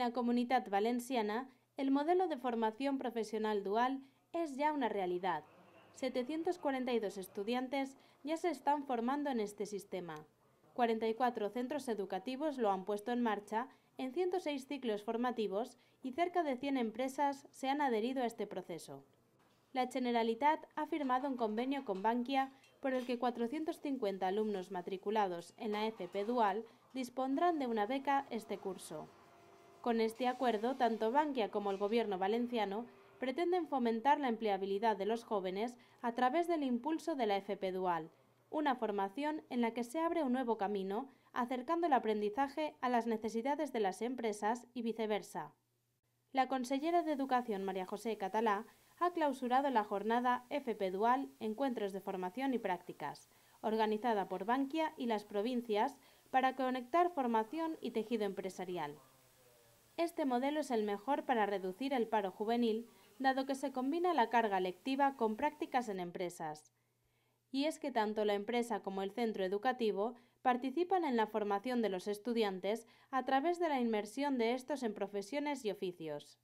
En la comunidad valenciana, el modelo de formación profesional dual es ya una realidad. 742 estudiantes ya se están formando en este sistema. 44 centros educativos lo han puesto en marcha en 106 ciclos formativos y cerca de 100 empresas se han adherido a este proceso. La Generalitat ha firmado un convenio con Bankia por el que 450 alumnos matriculados en la FP e Dual dispondrán de una beca este curso. Con este acuerdo, tanto Bankia como el Gobierno valenciano pretenden fomentar la empleabilidad de los jóvenes a través del impulso de la FP Dual, una formación en la que se abre un nuevo camino acercando el aprendizaje a las necesidades de las empresas y viceversa. La consellera de Educación María José Catalá ha clausurado la jornada FP Dual Encuentros de Formación y Prácticas, organizada por Bankia y las provincias para conectar formación y tejido empresarial. Este modelo es el mejor para reducir el paro juvenil, dado que se combina la carga lectiva con prácticas en empresas. Y es que tanto la empresa como el centro educativo participan en la formación de los estudiantes a través de la inmersión de estos en profesiones y oficios.